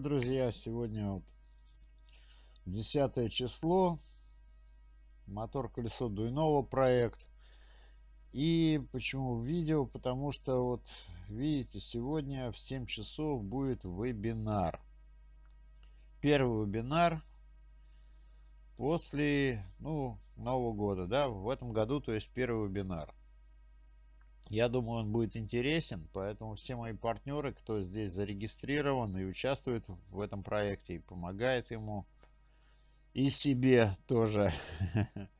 Привет, друзья! Сегодня вот 10 число. Мотор-колесо Дуйнова проект. И почему видео? Потому что вот видите, сегодня в 7 часов будет вебинар. Первый вебинар после ну, Нового года. Да, в этом году, то есть первый вебинар. Я думаю, он будет интересен, поэтому все мои партнеры, кто здесь зарегистрирован и участвует в этом проекте и помогает ему, и себе тоже.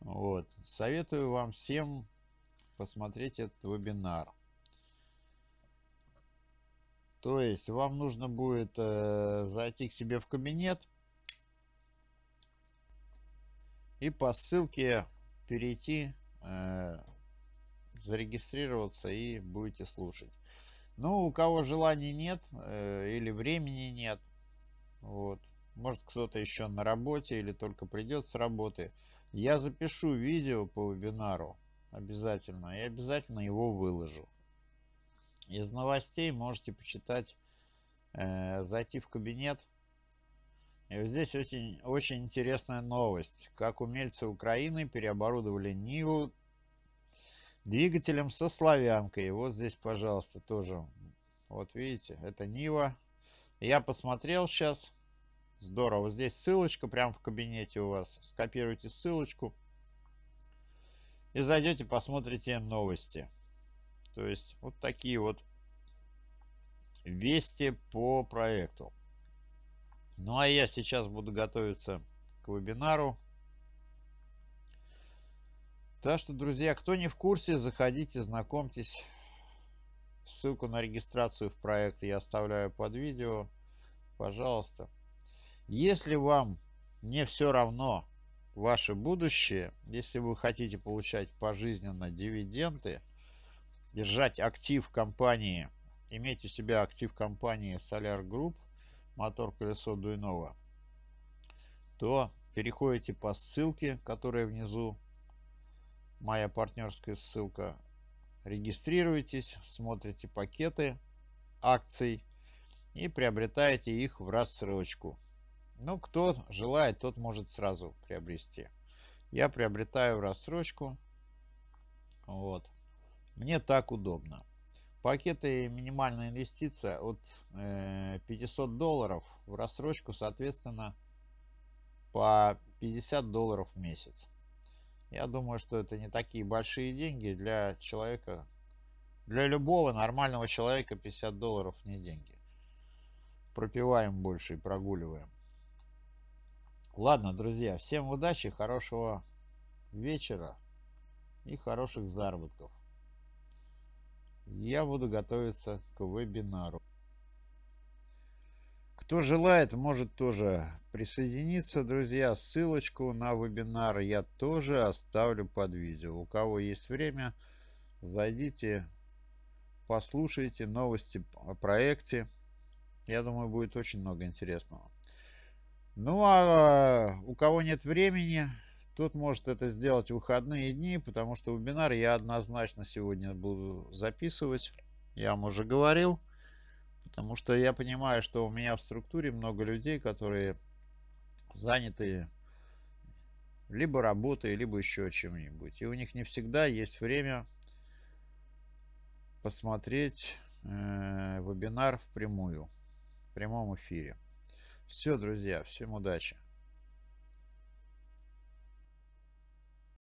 Вот. Советую вам всем посмотреть этот вебинар. То есть вам нужно будет э, зайти к себе в кабинет и по ссылке перейти э, зарегистрироваться и будете слушать. Ну, у кого желаний нет э, или времени нет, вот, может кто-то еще на работе или только придет с работы, я запишу видео по вебинару обязательно и обязательно его выложу. Из новостей можете почитать, э, зайти в кабинет. И вот здесь очень, очень интересная новость. Как умельцы Украины переоборудовали Ниву Двигателем со славянкой. Вот здесь, пожалуйста, тоже. Вот видите, это Нива. Я посмотрел сейчас. Здорово. Здесь ссылочка прямо в кабинете у вас. Скопируйте ссылочку. И зайдете, посмотрите новости. То есть вот такие вот вести по проекту. Ну а я сейчас буду готовиться к вебинару. Так что, друзья, кто не в курсе, заходите, знакомьтесь. Ссылку на регистрацию в проект я оставляю под видео. Пожалуйста. Если вам не все равно ваше будущее, если вы хотите получать пожизненно дивиденды, держать актив компании, иметь у себя актив компании Solar Group, мотор колесо Дуйнова, то переходите по ссылке, которая внизу моя партнерская ссылка. Регистрируйтесь, смотрите пакеты акций и приобретаете их в рассрочку. Ну, кто желает, тот может сразу приобрести. Я приобретаю в рассрочку. Вот. Мне так удобно. Пакеты минимальная инвестиция от 500 э, долларов в рассрочку, соответственно, по 50 долларов в месяц. Я думаю, что это не такие большие деньги для человека. Для любого нормального человека 50 долларов не деньги. Пропиваем больше и прогуливаем. Ладно, друзья, всем удачи, хорошего вечера и хороших заработков. Я буду готовиться к вебинару. Кто желает, может тоже присоединиться, друзья. Ссылочку на вебинар я тоже оставлю под видео. У кого есть время, зайдите, послушайте новости о проекте. Я думаю, будет очень много интересного. Ну а у кого нет времени, тот может это сделать в выходные дни, потому что вебинар я однозначно сегодня буду записывать. Я вам уже говорил. Потому что я понимаю, что у меня в структуре много людей, которые заняты либо работой, либо еще чем-нибудь. И у них не всегда есть время посмотреть э, вебинар в прямую, в прямом эфире. Все, друзья, всем удачи!